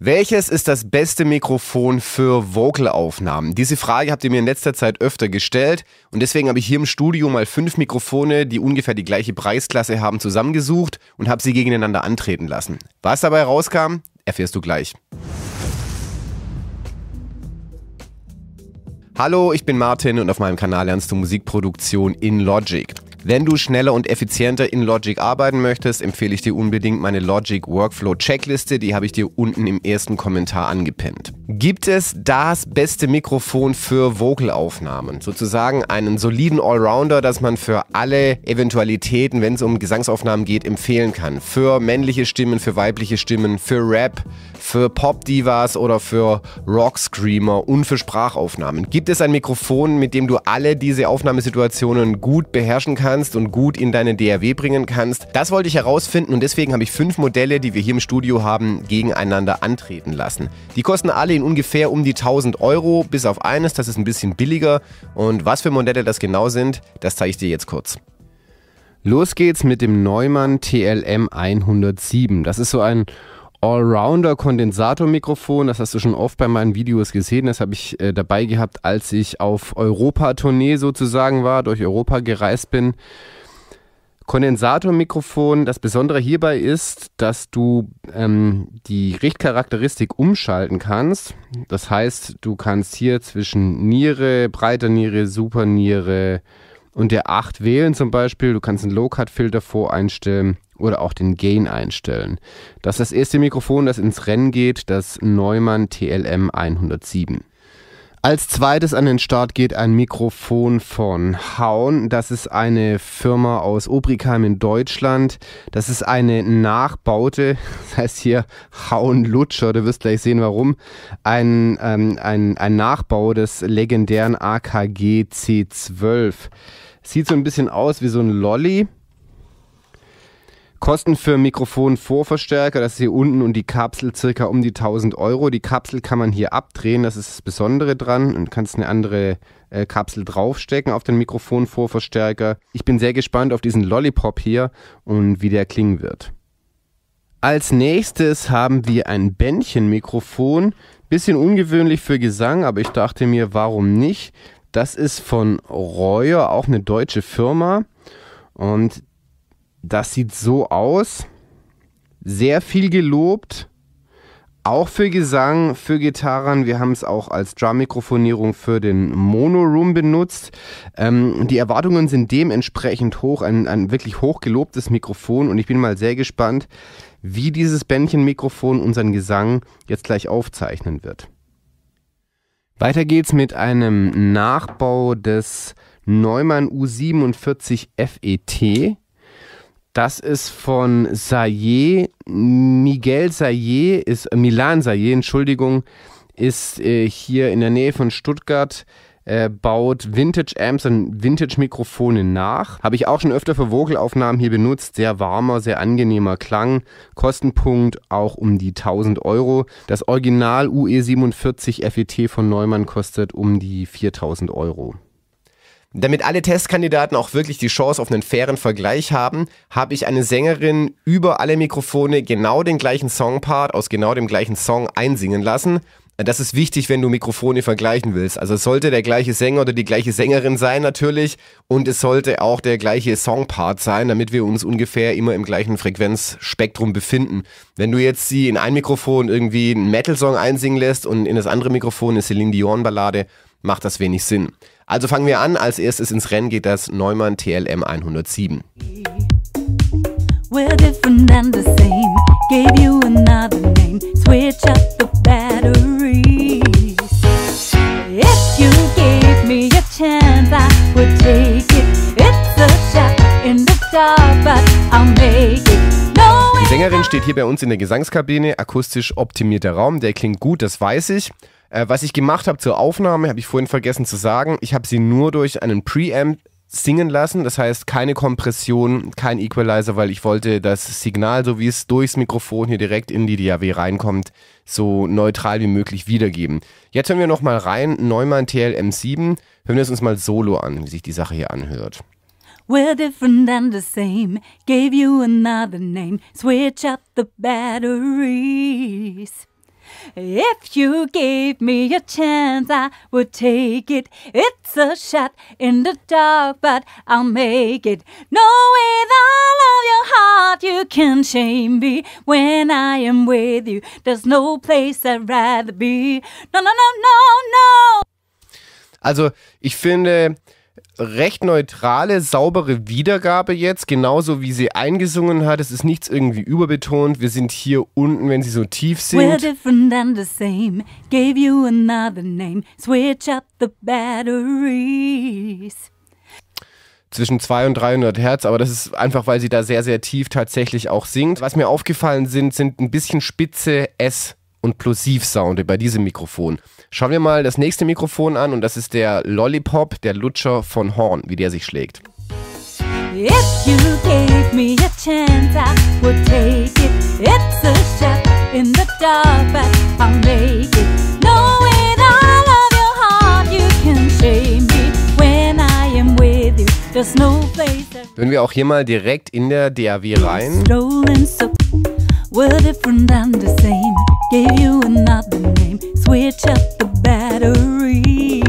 Welches ist das beste Mikrofon für Vocalaufnahmen? Diese Frage habt ihr mir in letzter Zeit öfter gestellt und deswegen habe ich hier im Studio mal fünf Mikrofone, die ungefähr die gleiche Preisklasse haben, zusammengesucht und habe sie gegeneinander antreten lassen. Was dabei rauskam, erfährst du gleich. Hallo, ich bin Martin und auf meinem Kanal lernst du Musikproduktion in Logic. Wenn du schneller und effizienter in Logic arbeiten möchtest, empfehle ich dir unbedingt meine Logic Workflow Checkliste, die habe ich dir unten im ersten Kommentar angepinnt. Gibt es das beste Mikrofon für Vocalaufnahmen? Sozusagen einen soliden Allrounder, das man für alle Eventualitäten, wenn es um Gesangsaufnahmen geht, empfehlen kann. Für männliche Stimmen, für weibliche Stimmen, für Rap, für Pop-Divas oder für Rock-Screamer und für Sprachaufnahmen. Gibt es ein Mikrofon, mit dem du alle diese Aufnahmesituationen gut beherrschen kannst? kannst und gut in deine DRW bringen kannst. Das wollte ich herausfinden und deswegen habe ich fünf Modelle, die wir hier im Studio haben, gegeneinander antreten lassen. Die kosten alle in ungefähr um die 1000 Euro, bis auf eines, das ist ein bisschen billiger. Und was für Modelle das genau sind, das zeige ich dir jetzt kurz. Los geht's mit dem Neumann TLM 107. Das ist so ein Allrounder-Kondensatormikrofon. Das hast du schon oft bei meinen Videos gesehen. Das habe ich äh, dabei gehabt, als ich auf Europa-Tournee sozusagen war, durch Europa gereist bin. Kondensatormikrofon, das Besondere hierbei ist, dass du ähm, die Richtcharakteristik umschalten kannst. Das heißt, du kannst hier zwischen Niere, breiter Niere, Super Niere und der 8 wählen zum Beispiel. Du kannst einen Low-Cut-Filter voreinstellen oder auch den Gain einstellen. Das ist das erste Mikrofon, das ins Rennen geht, das Neumann TLM 107. Als zweites an den Start geht ein Mikrofon von Haun. Das ist eine Firma aus Obrigheim in Deutschland. Das ist eine Nachbaute, das heißt hier Haun Lutscher, du wirst gleich sehen warum. Ein, ähm, ein, ein Nachbau des legendären AKG C12. Sieht so ein bisschen aus wie so ein Lolly Kosten für Mikrofon Vorverstärker, das ist hier unten und die Kapsel circa um die 1000 Euro. Die Kapsel kann man hier abdrehen, das ist das Besondere dran und kannst eine andere äh, Kapsel draufstecken auf den Mikrofon Vorverstärker. Ich bin sehr gespannt auf diesen Lollipop hier und wie der klingen wird. Als nächstes haben wir ein Bändchenmikrofon. Bisschen ungewöhnlich für Gesang, aber ich dachte mir, warum nicht? Das ist von Reuer, auch eine deutsche Firma. Und das sieht so aus. Sehr viel gelobt. Auch für Gesang, für Gitarren. Wir haben es auch als Drum-Mikrofonierung für den Mono-Room benutzt. Ähm, die Erwartungen sind dementsprechend hoch. Ein, ein wirklich hochgelobtes Mikrofon. Und ich bin mal sehr gespannt, wie dieses Bändchenmikrofon unseren Gesang jetzt gleich aufzeichnen wird. Weiter geht's mit einem Nachbau des Neumann U47 FET. Das ist von Sayé, Miguel Sayé ist, äh, Milan Saye, Entschuldigung, ist äh, hier in der Nähe von Stuttgart, äh, baut Vintage-Amps und Vintage-Mikrofone nach. Habe ich auch schon öfter für Vogelaufnahmen hier benutzt. Sehr warmer, sehr angenehmer Klang. Kostenpunkt auch um die 1000 Euro. Das Original UE47 FET von Neumann kostet um die 4000 Euro. Damit alle Testkandidaten auch wirklich die Chance auf einen fairen Vergleich haben, habe ich eine Sängerin über alle Mikrofone genau den gleichen Songpart aus genau dem gleichen Song einsingen lassen. Das ist wichtig, wenn du Mikrofone vergleichen willst. Also es sollte der gleiche Sänger oder die gleiche Sängerin sein natürlich und es sollte auch der gleiche Songpart sein, damit wir uns ungefähr immer im gleichen Frequenzspektrum befinden. Wenn du jetzt sie in ein Mikrofon irgendwie einen Metal-Song einsingen lässt und in das andere Mikrofon eine Celine Dion-Ballade, macht das wenig Sinn. Also fangen wir an. Als erstes ins Rennen geht das Neumann TLM 107. We're different and the same. Gave you another name. Switch up the batteries. If you gave me a chance, I would take it. It's a shot in the dark, but I'll make it. Die Sängerin steht hier bei uns in der Gesangskabine. Akustisch optimierter Raum. Der klingt gut, das weiß ich. Äh, was ich gemacht habe zur Aufnahme, habe ich vorhin vergessen zu sagen. Ich habe sie nur durch einen Preamp singen lassen, das heißt keine Kompression, kein Equalizer, weil ich wollte das Signal, so wie es durchs Mikrofon hier direkt in die DAW reinkommt, so neutral wie möglich wiedergeben. Jetzt hören wir nochmal rein, Neumann TLM7, hören wir es uns mal solo an, wie sich die Sache hier anhört. We're different and the same, gave you another name, switch up the batteries. If you gave me a chance, I would take it. It's a shot in the dark, but I'll make it. No, with all of your heart, you can shame me when I am with you. There's no place I'd rather be. No, no, no, no, no. Also, ich finde, recht neutrale, saubere Wiedergabe jetzt, genauso wie sie eingesungen hat. Es ist nichts irgendwie überbetont. Wir sind hier unten, wenn sie so tief singt. We're different and the same. Gave you another name. Switch up the batteries zwischen 200 und 300 Hertz, aber das ist einfach, weil sie da sehr, sehr tief tatsächlich auch singt. Was mir aufgefallen sind, sind ein bisschen spitze S und Plosiv-Sound bei diesem Mikrofon. Schauen wir mal das nächste Mikrofon an und das ist der Lollipop, der Lutscher von Horn, wie der sich schlägt. If you gave me a chance, I would take it. It's a shot in the dark, but I'll make it. Knowing I love your heart, you can shame me when I am with you. There's no place. Wenn wir auch hier mal direkt in der DAW rein. Stolen so, we're different than the same gave you another name, switch up the battery.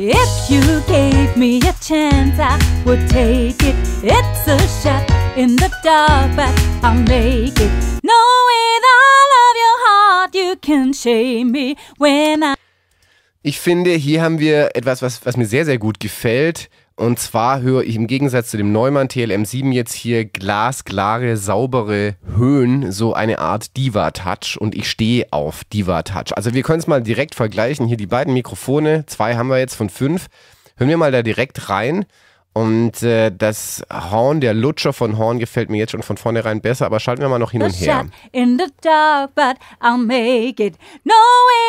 If you gave me a chance, I would take it. It's a shot in the dark, but I'll make it. No, with all of your heart, you can shame me when I. Ich finde, hier haben wir etwas, was, was mir sehr, sehr gut gefällt. Und zwar höre ich im Gegensatz zu dem Neumann TLM7 jetzt hier glasklare, saubere Höhen, so eine Art Diva-Touch und ich stehe auf Diva-Touch. Also wir können es mal direkt vergleichen. Hier die beiden Mikrofone, zwei haben wir jetzt von fünf. Hören wir mal da direkt rein. Und äh, das Horn, der Lutscher von Horn gefällt mir jetzt schon von vornherein besser, aber schalten wir mal noch hin und her. In the dark, but I'll make it. No way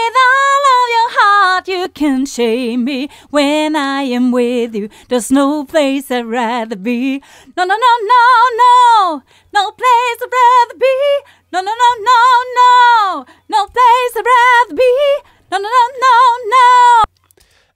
you can shame me when I am with you. There's no place I'd rather be. No, no, no, no, no. No place I'd rather be. No, no, no, no, no. No place I'd rather be. No, no, no, no, no.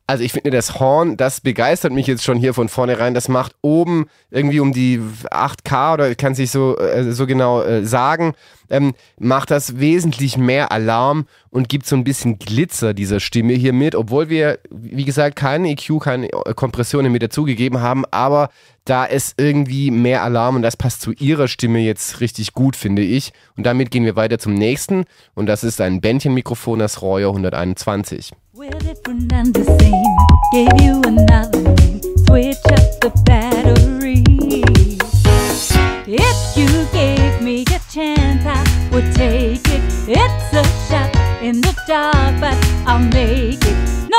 Also ich finde das Horn, das begeistert mich jetzt schon hier von vornherein. Das macht oben irgendwie um die 8K oder kann sich so, äh, so genau äh, sagen ähm, macht das wesentlich mehr Alarm und gibt so ein bisschen Glitzer dieser Stimme hier mit, obwohl wir, wie gesagt, keine EQ, keine Kompressionen mit dazugegeben haben, aber da ist irgendwie mehr Alarm und das passt zu ihrer Stimme jetzt richtig gut, finde ich. Und damit gehen wir weiter zum nächsten und das ist ein Bändchenmikrofon, das Royer 121. Will it and the you another Switch up the battery. It's chance I would take it. It's a shot in the dark, but I'll make it. No,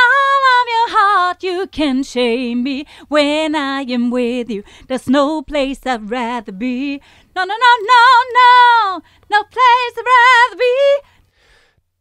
all of your heart, you can shame me when I am with you. There's no place I'd rather be. No, no, no, no, no, no place I'd rather be.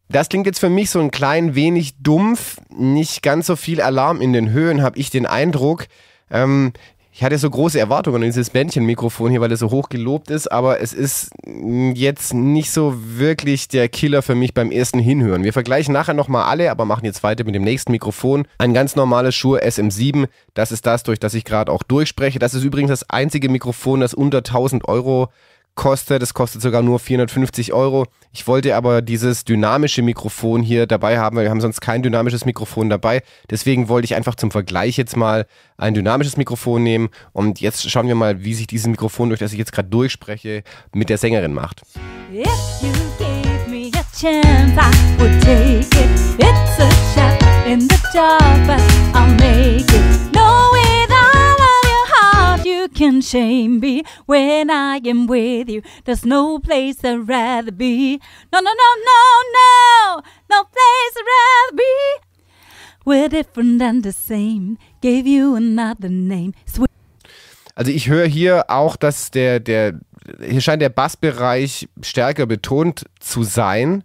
Das klingt jetzt für mich so ein klein wenig dumpf, nicht ganz so viel Alarm in den Höhen, habe ich den Eindruck. Ähm, ich hatte so große Erwartungen an dieses Bändchenmikrofon hier, weil es so hoch gelobt ist, aber es ist mm, jetzt nicht so wirklich der Killer für mich beim ersten Hinhören. Wir vergleichen nachher nochmal alle, aber machen jetzt weiter mit dem nächsten Mikrofon. Ein ganz normales Shure SM7, das ist das, durch das ich gerade auch durchspreche. Das ist übrigens das einzige Mikrofon, das unter 1000 Euro kostet. Es kostet sogar nur 450 Euro. Ich wollte aber dieses dynamische Mikrofon hier dabei haben, weil wir haben sonst kein dynamisches Mikrofon dabei. Deswegen wollte ich einfach zum Vergleich jetzt mal ein dynamisches Mikrofon nehmen. Und jetzt schauen wir mal, wie sich dieses Mikrofon, durch das ich jetzt gerade durchspreche, mit der Sängerin macht. in the dark, but shame be when I am with you. There's no place I'd rather be. No, no, no, no, no, no place I'd rather be. We're different and the same. Gave you another name. Sweet. Also ich höre hier auch, dass der, der, hier scheint der Bassbereich stärker betont zu sein.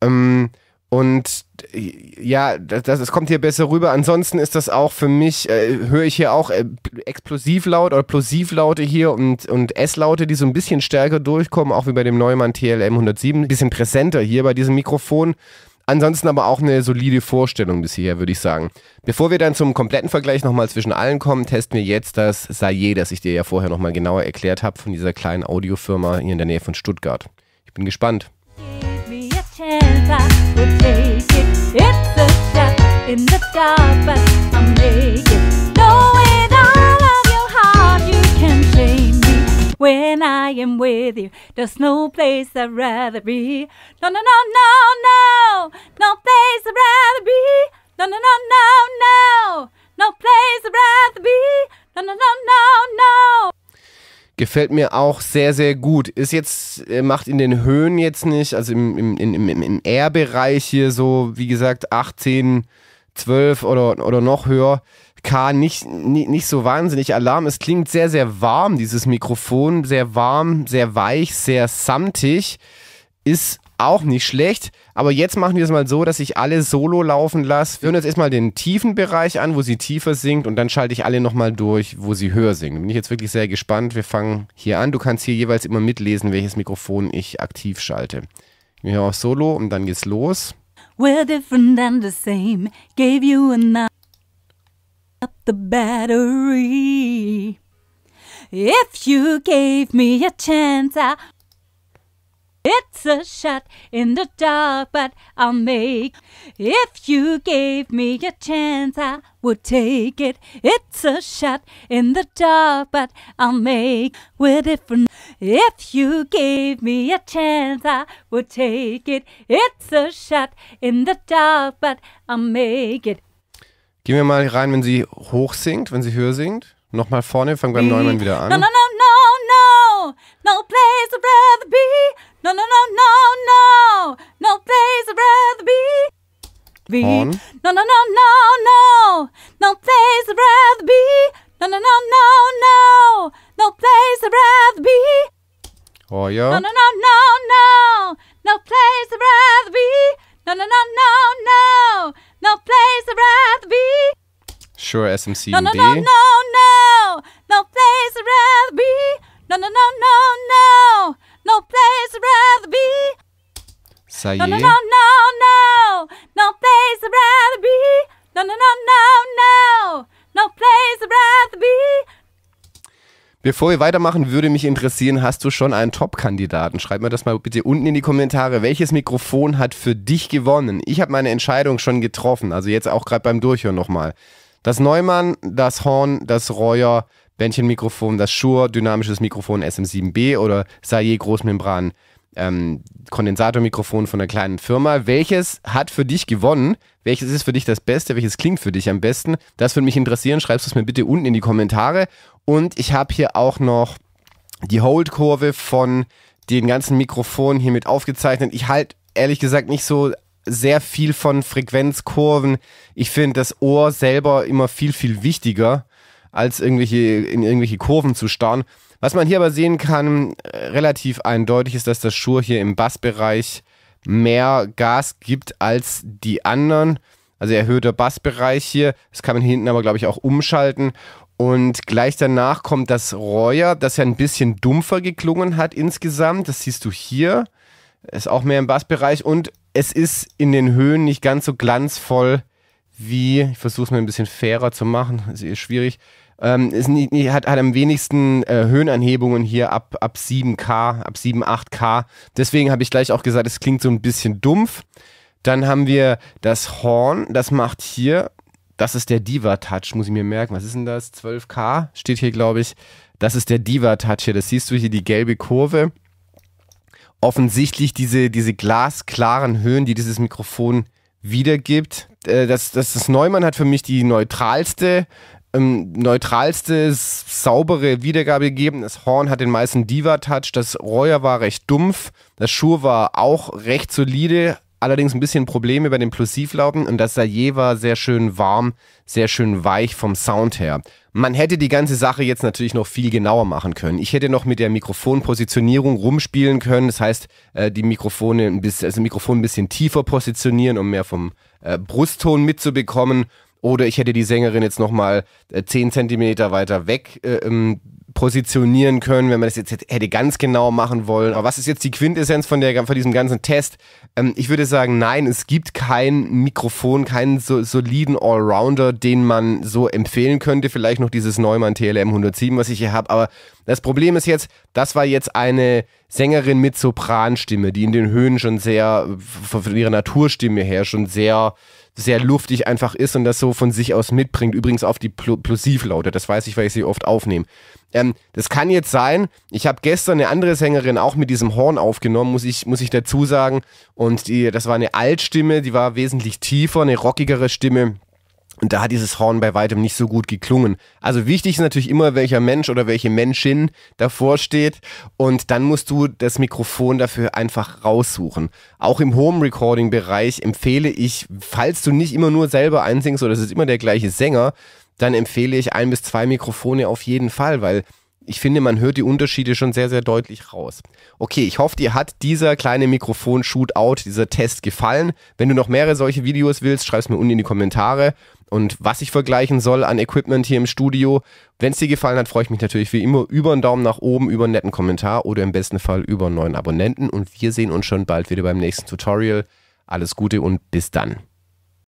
Ähm, und ja, das, das kommt hier besser rüber. Ansonsten ist das auch für mich, äh, höre ich hier auch äh, Explosivlaut oder Plosivlaute hier und, und S-Laute, die so ein bisschen stärker durchkommen, auch wie bei dem Neumann TLM 107. Ein bisschen präsenter hier bei diesem Mikrofon. Ansonsten aber auch eine solide Vorstellung bis hierher, würde ich sagen. Bevor wir dann zum kompletten Vergleich nochmal zwischen allen kommen, testen wir jetzt das Saye, das ich dir ja vorher nochmal genauer erklärt habe, von dieser kleinen Audiofirma hier in der Nähe von Stuttgart. Ich bin gespannt. Give me a chance, in the dark, but I'll make it. No, with all of your heart, you can blame me. When I am with you, there's no place I'd rather be. No, no, no, no, no, no place I'd rather be. No, no, no, no, no, no place I'd rather be. No, no, no, no, no. Gefällt mir auch sehr, sehr gut. Ist jetzt, äh, macht in den Höhen jetzt nicht, also im, im, im, im, im R-Bereich hier so, wie gesagt, 18, 12 oder, oder noch höher. K nicht, nicht, nicht so wahnsinnig Alarm. Es klingt sehr, sehr warm, dieses Mikrofon. Sehr warm, sehr weich, sehr samtig. Ist auch nicht schlecht. Aber jetzt machen wir es mal so, dass ich alle solo laufen lasse. Wir hören jetzt erstmal den tiefen Bereich an, wo sie tiefer singt. Und dann schalte ich alle nochmal durch, wo sie höher singt. Bin ich jetzt wirklich sehr gespannt. Wir fangen hier an. Du kannst hier jeweils immer mitlesen, welches Mikrofon ich aktiv schalte. Wir hören auf Solo und dann geht's los. We're different than the same. Gave you a knock up the battery. If you gave me a chance, I It's a shot in the dark, but I'll make. If you gave me a chance, I would take it. It's a shot in the dark, but I'll make. We're different. If you gave me a chance, I would take it. It's a shot in the dark, but I'll make it. Gehen wir mal rein, wenn sie hoch singt, wenn sie höher singt. Nochmal vorne, fangen wir beim Neumann wieder an. No, no, no, no, place I'd rather be. No, no, no, no, no, no place I'd rather be. Be. On. No, no, no, no, no, no place I'd rather be. No, no, no, no, no, no place I'd rather be. Oh yeah. No, no, no, no, no, no place I'd rather be. No, no, no, no, no, no place I'd rather be. Sure, SMC. No, no, no, no. Versailles. No, no, no, no, no, no place I'd rather be. No, no, no, no, no, no place I'd rather be. Bevor wir weitermachen, würde mich interessieren, hast du schon einen Top-Kandidaten? Schreib mir das mal bitte unten in die Kommentare. Welches Mikrofon hat für dich gewonnen? Ich habe meine Entscheidung schon getroffen, also jetzt auch gerade beim Durchhören nochmal. Das Neumann, das Horn, das Reuer, Bändchenmikrofon, das Shure, dynamisches Mikrofon SM7B oder Saillet Großmembran ähm, Kondensatormikrofon von einer kleinen Firma. Welches hat für dich gewonnen? Welches ist für dich das Beste? Welches klingt für dich am besten? Das würde mich interessieren. Schreibst du es mir bitte unten in die Kommentare. Und ich habe hier auch noch die Hold-Kurve von den ganzen Mikrofonen hier mit aufgezeichnet. Ich halte ehrlich gesagt nicht so sehr viel von Frequenzkurven. Ich finde das Ohr selber immer viel, viel wichtiger, als irgendwelche, in irgendwelche Kurven zu starren. Was man hier aber sehen kann, äh, relativ eindeutig ist, dass das Schur hier im Bassbereich mehr Gas gibt als die anderen. Also erhöhter Bassbereich hier. Das kann man hier hinten aber, glaube ich, auch umschalten. Und gleich danach kommt das Reuer, das ja ein bisschen dumpfer geklungen hat insgesamt. Das siehst du hier. Ist auch mehr im Bassbereich. Und es ist in den Höhen nicht ganz so glanzvoll wie, ich versuche es mir ein bisschen fairer zu machen, ist eh schwierig, ähm, ist nicht, hat, hat am wenigsten äh, Höhenanhebungen hier ab, ab 7K, ab 7, 8K. Deswegen habe ich gleich auch gesagt, es klingt so ein bisschen dumpf. Dann haben wir das Horn, das macht hier, das ist der Diva-Touch, muss ich mir merken. Was ist denn das? 12K steht hier, glaube ich. Das ist der Diva-Touch hier. Das siehst du hier, die gelbe Kurve. Offensichtlich diese, diese glasklaren Höhen, die dieses Mikrofon wiedergibt. Äh, das, das, das Neumann hat für mich die neutralste ähm, neutralste, saubere Wiedergabe gegeben. Das Horn hat den meisten Diva-Touch. Das Reuer war recht dumpf. Das Schur war auch recht solide. Allerdings ein bisschen Probleme bei den Plosivlauten und das Sayer war sehr schön warm, sehr schön weich vom Sound her. Man hätte die ganze Sache jetzt natürlich noch viel genauer machen können. Ich hätte noch mit der Mikrofonpositionierung rumspielen können. Das heißt, äh, die Mikrofone also Mikrofon ein bisschen tiefer positionieren, um mehr vom äh, Brustton mitzubekommen oder ich hätte die Sängerin jetzt nochmal äh, 10 Zentimeter weiter weg äh, ähm, positionieren können, wenn man das jetzt hätte ganz genau machen wollen. Aber was ist jetzt die Quintessenz von, der, von diesem ganzen Test? Ähm, ich würde sagen, nein, es gibt kein Mikrofon, keinen so, soliden Allrounder, den man so empfehlen könnte. Vielleicht noch dieses Neumann TLM 107, was ich hier habe. Aber das Problem ist jetzt, das war jetzt eine Sängerin mit Sopranstimme, die in den Höhen schon sehr, von ihrer Naturstimme her schon sehr sehr luftig einfach ist und das so von sich aus mitbringt. Übrigens auf die Pl Plosivlaute, das weiß ich, weil ich sie oft aufnehme. Ähm, das kann jetzt sein, ich habe gestern eine andere Sängerin auch mit diesem Horn aufgenommen, muss ich, muss ich dazu sagen. Und die, das war eine Altstimme, die war wesentlich tiefer, eine rockigere Stimme. Und da hat dieses Horn bei weitem nicht so gut geklungen. Also wichtig ist natürlich immer, welcher Mensch oder welche Menschin davor steht. Und dann musst du das Mikrofon dafür einfach raussuchen. Auch im Home-Recording-Bereich empfehle ich, falls du nicht immer nur selber einsingst oder es ist immer der gleiche Sänger, dann empfehle ich ein bis zwei Mikrofone auf jeden Fall, weil ich finde, man hört die Unterschiede schon sehr, sehr deutlich raus. Okay, ich hoffe, dir hat dieser kleine Mikrofon-Shootout, dieser Test gefallen. Wenn du noch mehrere solche Videos willst, schreib es mir unten in die Kommentare und was ich vergleichen soll an Equipment hier im Studio. Wenn es dir gefallen hat, freue ich mich natürlich wie immer über einen Daumen nach oben, über einen netten Kommentar oder im besten Fall über einen neuen Abonnenten. Und wir sehen uns schon bald wieder beim nächsten Tutorial. Alles Gute und bis dann.